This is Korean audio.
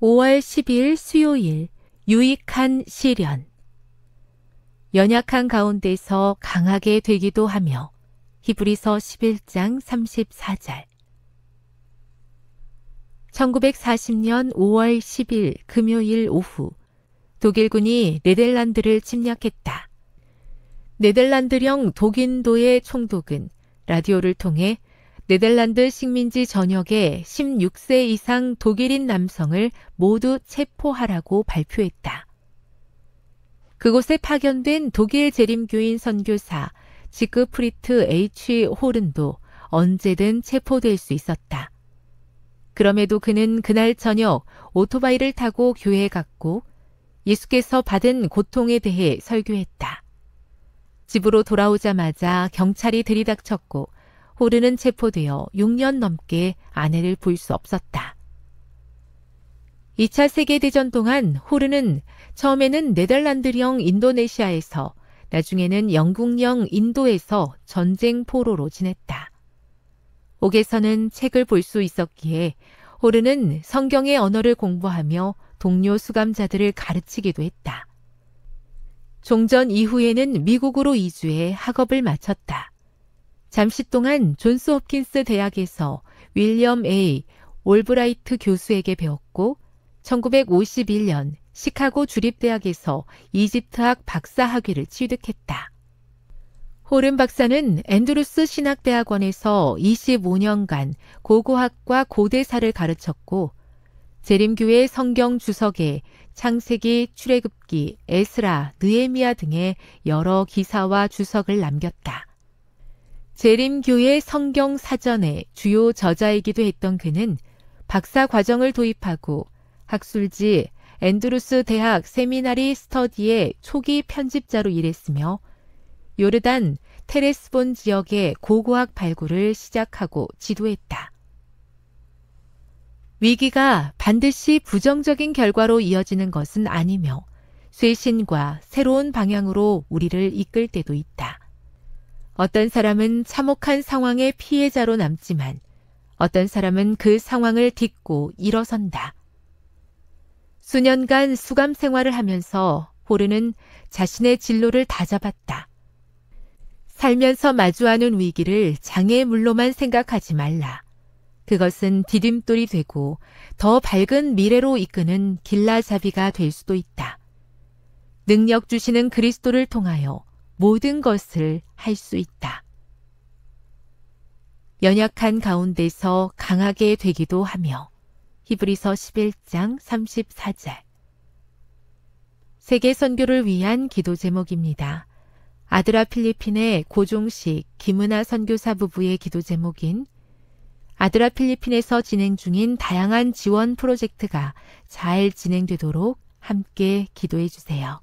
5월 12일 수요일 유익한 시련 연약한 가운데서 강하게 되기도 하며 히브리서 11장 34절 1940년 5월 10일 금요일 오후 독일군이 네덜란드를 침략했다. 네덜란드령 독인도의 총독은 라디오를 통해 네덜란드 식민지 전역에 16세 이상 독일인 남성을 모두 체포하라고 발표했다. 그곳에 파견된 독일 재림교인 선교사 지크프리트 H. 호른도 언제든 체포될 수 있었다. 그럼에도 그는 그날 저녁 오토바이를 타고 교회에 갔고 예수께서 받은 고통에 대해 설교했다. 집으로 돌아오자마자 경찰이 들이닥쳤고 호르는 체포되어 6년 넘게 아내를 볼 수 없었다. 2차 세계대전 동안 호르는 처음에는 네덜란드령 인도네시아에서 나중에는 영국령 인도에서 전쟁 포로로 지냈다. 옥에서는 책을 볼 수 있었기에 호르는 성경의 언어를 공부하며 동료 수감자들을 가르치기도 했다. 종전 이후에는 미국으로 이주해 학업을 마쳤다. 잠시 동안 존스 홉킨스 대학에서 윌리엄 A. 올브라이트 교수에게 배웠고 1951년 시카고 주립대학에서 이집트학 박사 학위를 취득했다. 호른 박사는 앤드루스 신학대학원에서 25년간 고고학과 고대사를 가르쳤고 재림교회 성경 주석에 창세기, 출애굽기, 에스라, 느에미아 등의 여러 기사와 주석을 남겼다. 재림교회 성경 사전의 주요 저자이기도 했던 그는 박사 과정을 도입하고 학술지 앤드루스 대학 세미나리 스터디의 초기 편집자로 일했으며 요르단 테레스본 지역의 고고학 발굴을 시작하고 지도했다. 위기가 반드시 부정적인 결과로 이어지는 것은 아니며 쇄신과 새로운 방향으로 우리를 이끌 때도 있다. 어떤 사람은 참혹한 상황의 피해자로 남지만 어떤 사람은 그 상황을 딛고 일어선다. 수년간 수감 생활을 하면서 호르는 자신의 진로를 다잡았다. 살면서 마주하는 위기를 장애물로만 생각하지 말라. 그것은 디딤돌이 되고 더 밝은 미래로 이끄는 길라잡이가 될 수도 있다. 능력 주시는 그리스도를 통하여 모든 것을 할 수 있다. 연약한 가운데서 강하게 되기도 하며 히브리서 11장 34절 세계 선교를 위한 기도 제목입니다. 아드라 필리핀의 고종식 김은하 선교사 부부의 기도 제목인 아드라 필리핀에서 진행 중인 다양한 지원 프로젝트가 잘 진행되도록 함께 기도해 주세요.